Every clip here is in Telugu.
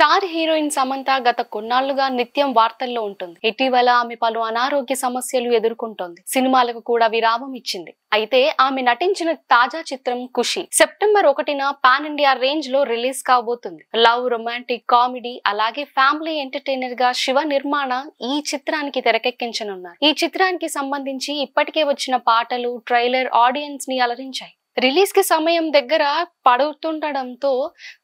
స్టార్ హీరోయిన్ సమంత గత కొన్నాళ్లుగా నిత్యం వార్తల్లో ఉంటుంది ఇటీవల ఆమె పలు అనారోగ్య సమస్యలు ఎదుర్కొంటోంది సినిమాలకు కూడా విరామం ఇచ్చింది అయితే ఆమె నటించిన తాజా చిత్రం ఖుషి సెప్టెంబర్ ఒకటిన పాన్ ఇండియా రేంజ్ లో రిలీజ్ కాబోతుంది లవ్ రొమాంటిక్ కామెడీ అలాగే ఫ్యామిలీ ఎంటర్టైనర్ గా శివ నిర్మాణ ఈ చిత్రానికి తెరకెక్కించనున్నారు ఈ చిత్రానికి సంబంధించి ఇప్పటికే వచ్చిన పాటలు ట్రైలర్ ఆడియన్స్ ని అలరించాయి రిలీజ్ కి సమయం దగ్గర పడుతుండటంతో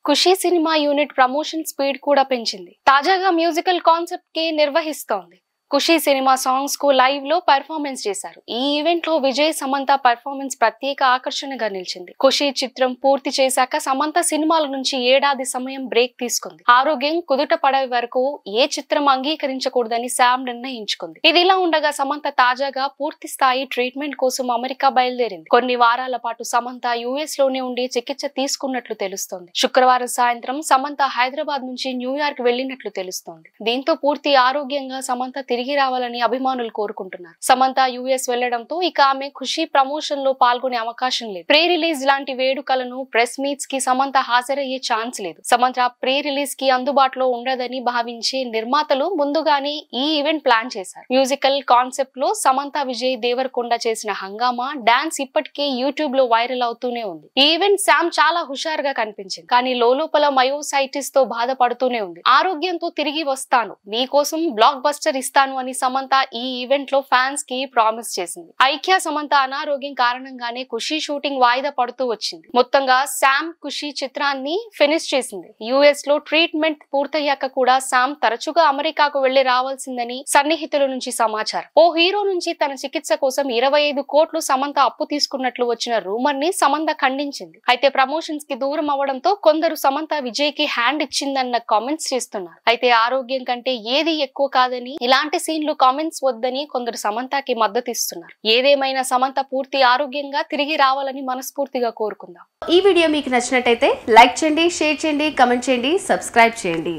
ఖుషి సినిమా యూనిట్ ప్రమోషన్ స్పీడ్ కూడా పెంచింది తాజాగా మ్యూజికల్ కాన్సెప్ట్ కి నిర్వహిస్తోంది ఖుషీ సినిమా సాంగ్స్ కు లైవ్ లో పర్ఫార్మెన్స్ చేశారు ఈ ఈవెంట్ లో విజయ్ సమంత పర్ఫార్మెన్స్ ప్రత్యేక ఆకర్షణగా నిలిచింది ఖుషీ చిత్రం పూర్తి చేశాక సమంత సినిమాల నుంచి ఏడాది సమయం బ్రేక్ తీసుకుంది ఆరోగ్యం కుదుట పడే వరకు ఏ చిత్రం అంగీకరించకూడదని శామ్ నిర్ణయించుకుంది ఇదిలా ఉండగా సమంత తాజాగా పూర్తి స్థాయి ట్రీట్మెంట్ కోసం అమెరికా బయలుదేరింది కొన్ని వారాల పాటు సమంత యుఎస్ లోనే ఉండి చికిత్స తీసుకున్నట్లు తెలుస్తోంది శుక్రవారం సాయంత్రం సమంత హైదరాబాద్ నుంచి న్యూయార్క్ వెళ్లినట్లు తెలుస్తోంది దీంతో పూర్తి ఆరోగ్యంగా సమంత తిరిగి రావాలని అభిమానులు కోరుకుంటున్నారు సమంత యుఎస్ వెళ్లడంతో ఇక ఆమె ఖుషి ప్రమోషన్ లో పాల్గొనే అవకాశం లేదు ప్రీ రిలీజ్ లాంటి వేడుకలను ప్రెస్ మీట్స్ కి సమంత హాజరయ్యే ఛాన్స్ లేదు సమంత ప్రీ రిలీజ్ కి అందుబాటులో ఉండదని భావించి నిర్మాతలు ముందుగానే ఈ ఈవెంట్ ప్లాన్ చేశారు మ్యూజికల్ కాన్సెప్ట్ లో సమంత విజయ్ దేవరకొండ చేసిన హంగామా డాన్స్ ఇప్పటికే యూట్యూబ్ లో వైరల్ అవుతూనే ఉంది ఈ ఈవెంట్ శామ్ చాలా హుషారు గా కనిపించింది కానీ లోపల మయోసైటిస్ తో బాధపడుతూనే ఉంది ఆరోగ్యంతో తిరిగి వస్తాను మీకోసం బ్లాక్ బస్టర్ ఇస్తాను చేస్తాను అని సమంత ఈ ఈవెంట్ లో ఫ్యాన్స్ కి ప్రామిస్ చేసింది ఐక్య సమంత అనారోగ్యం కారణంగానే ఖుషి షూటింగ్ వాయిదా పడుతూ వచ్చింది మొత్తంగా శామ్ ఖుషి చిత్రాన్ని ఫినిష్ చేసింది యుఎస్ లో ట్రీట్మెంట్ పూర్తయ్యాక కూడా శామ్ తరచుగా అమెరికాకు వెళ్లి రావాల్సిందని సన్నిహితుల నుంచి సమాచారం ఓ హీరో నుంచి తన చికిత్స కోసం ఇరవై ఐదు కోట్లు సమంత అప్పు తీసుకున్నట్లు వచ్చిన రూమర్ ని సమంత ఖండించింది అయితే ప్రమోషన్స్ కి దూరం అవడంతో కొందరు సమంత విజయ్ కి హ్యాండ్ ఇచ్చిందన్న కామెంట్స్ చేస్తున్నారు అయితే ఆరోగ్యం కంటే ఏది ఎక్కువ కాదని ఇలాంటి ఇలాంటి సీన్లు కామెంట్స్ వద్దని కొందరు సమంతకి మద్దతు ఇస్తున్నారు ఏదేమైనా సమంత పూర్తి ఆరోగ్యంగా తిరిగి రావాలని మనస్ఫూర్తిగా కోరుకుందాం ఈ వీడియో మీకు నచ్చినట్టయితే లైక్ చేయండి షేర్ చేయండి కమెంట్ చేయండి సబ్స్క్రైబ్ చేయండి